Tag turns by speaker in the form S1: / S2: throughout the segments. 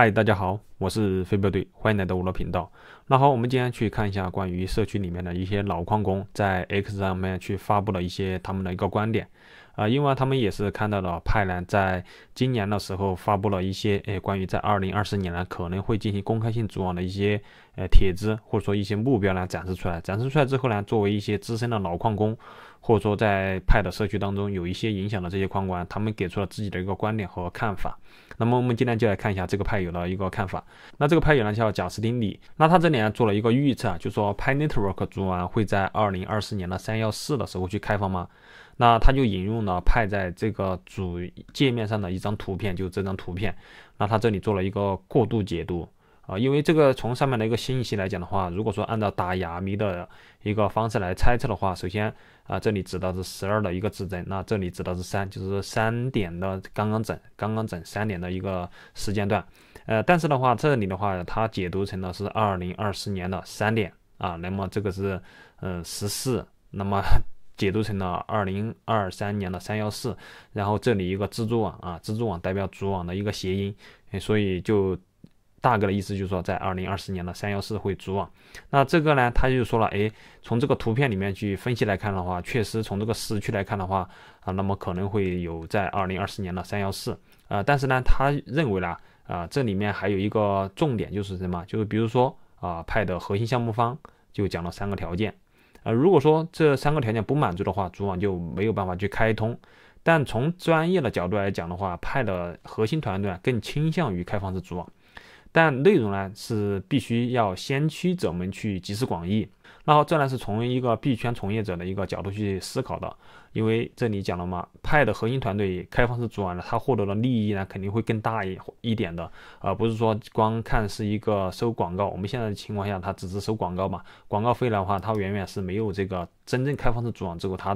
S1: 嗨，大家好，我是飞镖队，欢迎来到我的频道。那好，我们今天去看一下关于社区里面的一些老矿工在 X 上面去发布了一些他们的一个观点。啊，因为他们也是看到了派兰在今年的时候发布了一些，诶，关于在二零二四年呢可能会进行公开性组网的一些，呃帖子或者说一些目标呢展示出来，展示出来之后呢，作为一些资深的老矿工，或者说在派的社区当中有一些影响的这些矿官，他们给出了自己的一个观点和看法。那么我们今天就来看一下这个派友的一个看法。那这个派友呢叫贾斯汀李，那他这里呢做了一个预测，就说派 Network 主网会在二零二四年的三幺四的时候去开放吗？那他就引用了派在这个主界面上的一张图片，就这张图片。那他这里做了一个过度解读啊，因为这个从上面的一个信息来讲的话，如果说按照打哑谜的一个方式来猜测的话，首先啊，这里指的是十二的一个指针，那这里指的是三，就是三点的刚刚整，刚刚整三点的一个时间段。呃，但是的话，这里的话，它解读成了是二零二四年的三点啊，那么这个是嗯十四，那么。解读成了二零二三年的三幺四，然后这里一个蜘蛛网啊，蜘蛛网代表主网的一个谐音，所以就大概的意思就是说，在二零二四年的三幺四会主网。那这个呢，他就说了，哎，从这个图片里面去分析来看的话，确实从这个时区来看的话啊，那么可能会有在二零二四年的三幺四，啊，但是呢，他认为呢，啊，这里面还有一个重点就是什么？就是比如说啊，派的核心项目方就讲了三个条件。呃，如果说这三个条件不满足的话，主网就没有办法去开通。但从专业的角度来讲的话，派的核心团队更倾向于开放式主网，但内容呢是必须要先驱者们去集思广益。然后这呢是从一个币圈从业者的一个角度去思考的，因为这里讲了嘛，派的核心团队开放式组网呢，它获得的利益呢肯定会更大一一点的，而不是说光看是一个收广告，我们现在的情况下它只是收广告嘛，广告费的话它远远是没有这个真正开放式组网之后它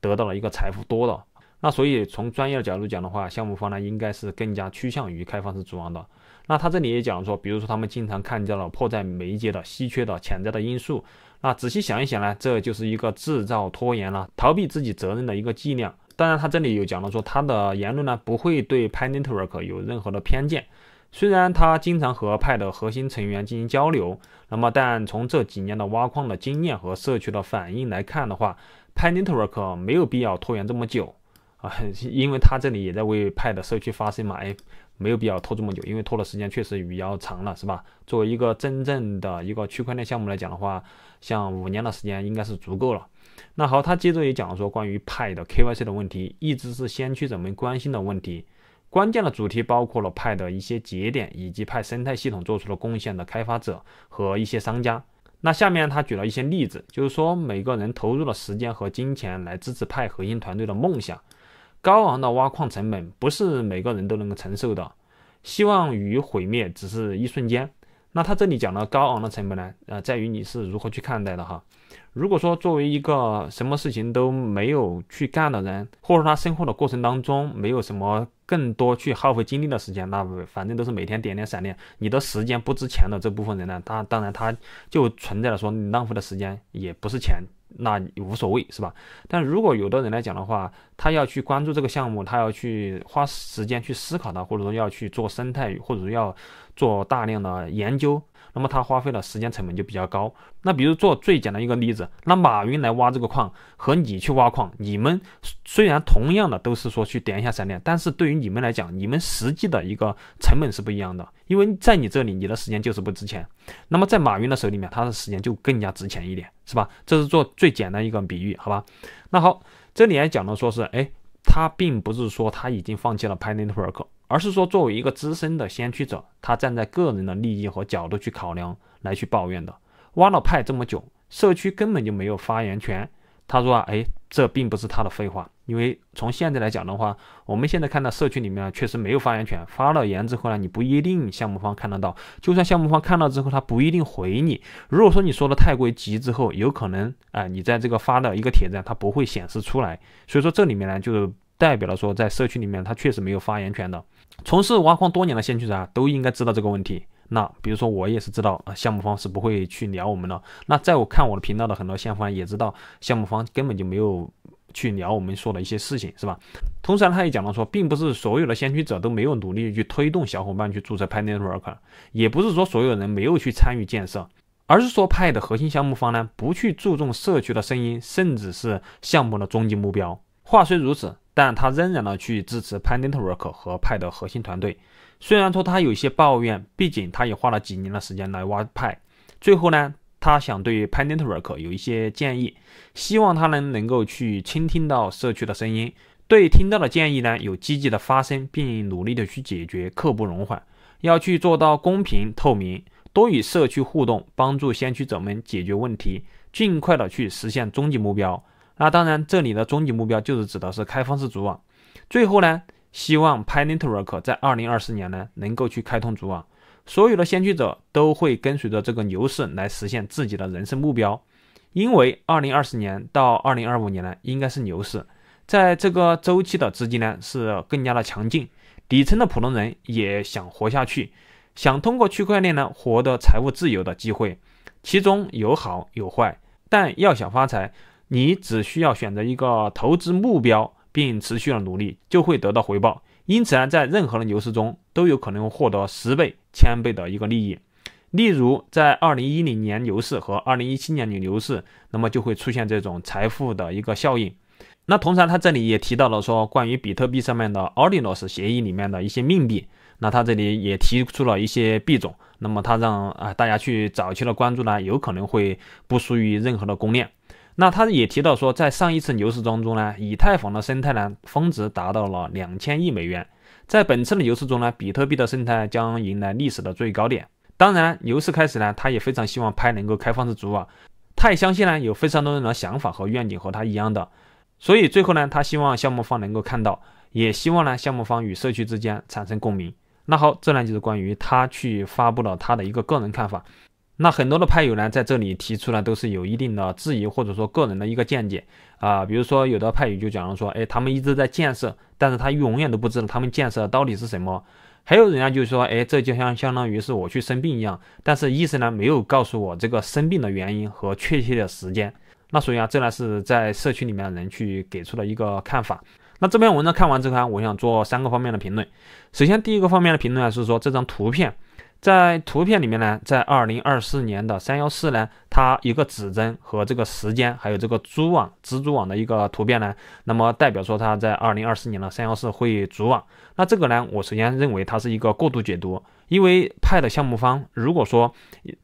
S1: 得到了一个财富多的。那所以从专业的角度讲的话，项目方呢应该是更加趋向于开放式组网的。那他这里也讲说，比如说他们经常看到了迫在眉睫的稀缺的潜在的因素。那仔细想一想呢，这就是一个制造拖延了、逃避自己责任的一个伎俩。当然，他这里有讲到说，他的言论呢不会对 Pi Network 有任何的偏见。虽然他经常和派的核心成员进行交流，那么但从这几年的挖矿的经验和社区的反应来看的话，Pi Network 没有必要拖延这么久啊，因为他这里也在为派的社区发声嘛，哎。没有必要拖这么久，因为拖的时间确实比较长了，是吧？作为一个真正的一个区块链项目来讲的话，像五年的时间应该是足够了。那好，他接着也讲了说，关于派的 KYC 的问题，一直是先驱者们关心的问题。关键的主题包括了派的一些节点，以及派生态系统做出了贡献的开发者和一些商家。那下面他举了一些例子，就是说每个人投入了时间和金钱来支持派核心团队的梦想。高昂的挖矿成本不是每个人都能够承受的，希望与毁灭只是一瞬间。那他这里讲的高昂的成本呢？呃，在于你是如何去看待的哈。如果说作为一个什么事情都没有去干的人，或者他生活的过程当中没有什么更多去耗费精力的时间，那反正都是每天点点闪念，你的时间不值钱的这部分人呢，他当然他就存在了说你浪费的时间也不是钱，那无所谓是吧？但如果有的人来讲的话，他要去关注这个项目，他要去花时间去思考它，或者说要去做生态，或者说要。做大量的研究，那么他花费的时间成本就比较高。那比如做最简单一个例子，那马云来挖这个矿和你去挖矿，你们虽然同样的都是说去点一下闪电，但是对于你们来讲，你们实际的一个成本是不一样的，因为在你这里，你的时间就是不值钱。那么在马云的手里面，他的时间就更加值钱一点，是吧？这是做最简单一个比喻，好吧？那好，这里也讲到说是，哎，他并不是说他已经放弃了拍 w o r k 而是说，作为一个资深的先驱者，他站在个人的利益和角度去考量来去抱怨的。挖了派这么久，社区根本就没有发言权。他说啊，哎，这并不是他的废话，因为从现在来讲的话，我们现在看到社区里面确实没有发言权。发了言之后呢，你不一定项目方看得到，就算项目方看到之后，他不一定回你。如果说你说的太过于急之后，有可能啊，你在这个发的一个帖子，它不会显示出来。所以说这里面呢，就是。代表了说，在社区里面他确实没有发言权的。从事挖矿多年的先驱者啊，都应该知道这个问题。那比如说我也是知道，啊，项目方是不会去聊我们的。那在我看我的频道的很多先目方也知道，项目方根本就没有去聊我们说的一些事情，是吧？同时呢，他也讲到说，并不是所有的先驱者都没有努力去推动小伙伴去注册 p n e r Network，也不是说所有人没有去参与建设，而是说派的核心项目方呢，不去注重社区的声音，甚至是项目的终极目标。话虽如此。但他仍然呢去支持 p a n d t w o r k 和派的核心团队，虽然说他有些抱怨，毕竟他也花了几年的时间来挖派。最后呢，他想对 p a n d t w o r k 有一些建议，希望他能能够去倾听到社区的声音，对听到的建议呢有积极的发声，并努力的去解决，刻不容缓，要去做到公平透明，多与社区互动，帮助先驱者们解决问题，尽快的去实现终极目标。那当然，这里的终极目标就是指的是开放式主网。最后呢，希望 p o l y o n e t w o r k 在二零二四年呢能够去开通主网。所有的先驱者都会跟随着这个牛市来实现自己的人生目标，因为二零二四年到二零二五年呢应该是牛市，在这个周期的资金呢是更加的强劲。底层的普通人也想活下去，想通过区块链呢获得财务自由的机会，其中有好有坏，但要想发财。你只需要选择一个投资目标，并持续的努力，就会得到回报。因此呢，在任何的牛市中，都有可能获得十倍、千倍的一个利益。例如，在二零一零年牛市和二零一七年的牛市，那么就会出现这种财富的一个效应。那同时，他这里也提到了说，关于比特币上面的 a l d i n o s 协议里面的一些命币。那他这里也提出了一些币种，那么他让啊大家去早期的关注呢，有可能会不输于任何的公链。那他也提到说，在上一次牛市当中呢，以太坊的生态呢峰值达到了两千亿美元。在本次的牛市中呢，比特币的生态将迎来历史的最高点。当然，牛市开始呢，他也非常希望拍能够开放式组网，他也相信呢有非常多人的想法和愿景和他一样的。所以最后呢，他希望项目方能够看到，也希望呢项目方与社区之间产生共鸣。那好，这呢就是关于他去发布了他的一个个人看法。那很多的派友呢，在这里提出呢，都是有一定的质疑或者说个人的一个见解啊，比如说有的派友就讲了说，哎，他们一直在建设，但是他永远都不知道他们建设到底是什么。还有人家就是说，哎，这就像相当于是我去生病一样，但是医生呢没有告诉我这个生病的原因和确切的时间。那所以啊，这呢是在社区里面的人去给出的一个看法。那这篇文章看完之后呢，我想做三个方面的评论。首先第一个方面的评论是说这张图片。在图片里面呢，在二零二四年的三幺四呢，它一个指针和这个时间，还有这个蛛网、蜘蛛网的一个图片呢，那么代表说它在二零二四年的三幺四会主网。那这个呢，我首先认为它是一个过度解读，因为派的项目方如果说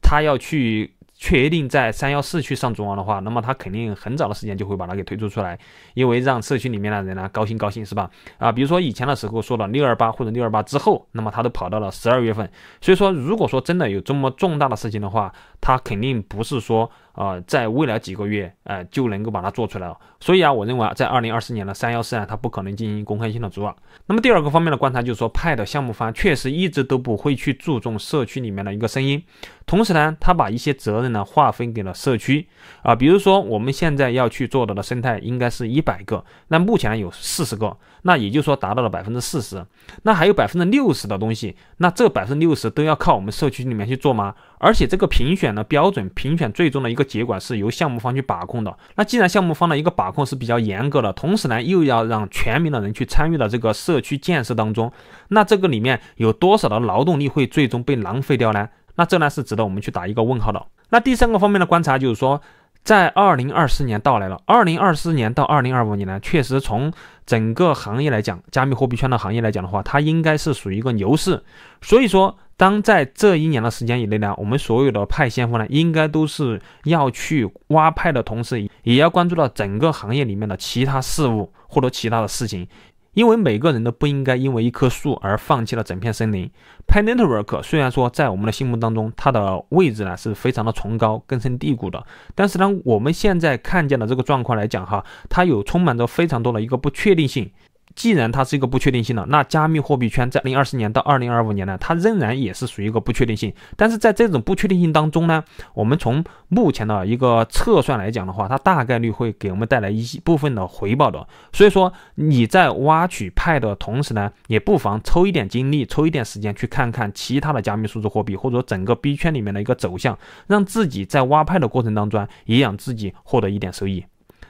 S1: 他要去。确定在三幺四去上中网的话，那么他肯定很早的时间就会把它给推出出来，因为让社区里面的人呢高兴高兴是吧？啊，比如说以前的时候说了六二八或者六二八之后，那么他都跑到了十二月份，所以说如果说真的有这么重大的事情的话，他肯定不是说。呃，在未来几个月，哎，就能够把它做出来了。所以啊，我认为啊，在二零二四年的三幺四啊，它不可能进行公开性的组网。那么第二个方面的观察，就是说，派的项目方确实一直都不会去注重社区里面的一个声音，同时呢，他把一些责任呢划分给了社区啊，比如说我们现在要去做到的生态应该是一百个，那目前有四十个。那也就是说达到了百分之四十，那还有百分之六十的东西，那这百分之六十都要靠我们社区里面去做吗？而且这个评选的标准，评选最终的一个结果是由项目方去把控的。那既然项目方的一个把控是比较严格的，同时呢又要让全民的人去参与到这个社区建设当中，那这个里面有多少的劳动力会最终被浪费掉呢？那这呢是值得我们去打一个问号的。那第三个方面的观察就是说。在二零二四年到来了，二零二四年到二零二五年呢，确实从整个行业来讲，加密货币圈的行业来讲的话，它应该是属于一个牛市。所以说，当在这一年的时间以内呢，我们所有的派先锋呢，应该都是要去挖派的同时，也要关注到整个行业里面的其他事物或者其他的事情。因为每个人都不应该因为一棵树而放弃了整片森林。p a n e t r w o r k 虽然说在我们的心目当中，它的位置呢是非常的崇高、根深蒂固的，但是呢，我们现在看见的这个状况来讲，哈，它有充满着非常多的一个不确定性。既然它是一个不确定性的，那加密货币圈在零二四年到二零二五年呢，它仍然也是属于一个不确定性。但是在这种不确定性当中呢，我们从目前的一个测算来讲的话，它大概率会给我们带来一部分的回报的。所以说你在挖取派的同时呢，也不妨抽一点精力、抽一点时间去看看其他的加密数字货币或者整个币圈里面的一个走向，让自己在挖派的过程当中也让自己获得一点收益。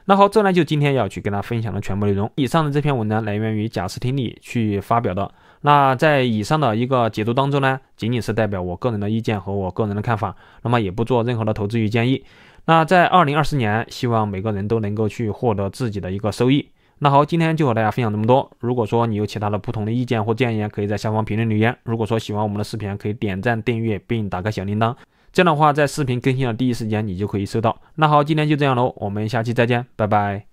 S1: 那好，这呢就今天要去跟大家分享的全部内容。以上的这篇文章来源于贾斯汀里去发表的。那在以上的一个解读当中呢，仅仅是代表我个人的意见和我个人的看法，那么也不做任何的投资与建议。那在二零二四年，希望每个人都能够去获得自己的一个收益。那好，今天就和大家分享这么多。如果说你有其他的不同的意见或建议，可以在下方评论留言。如果说喜欢我们的视频，可以点赞、订阅并打开小铃铛。这样的话，在视频更新的第一时间，你就可以收到。那好，今天就这样喽，我们下期再见，拜拜。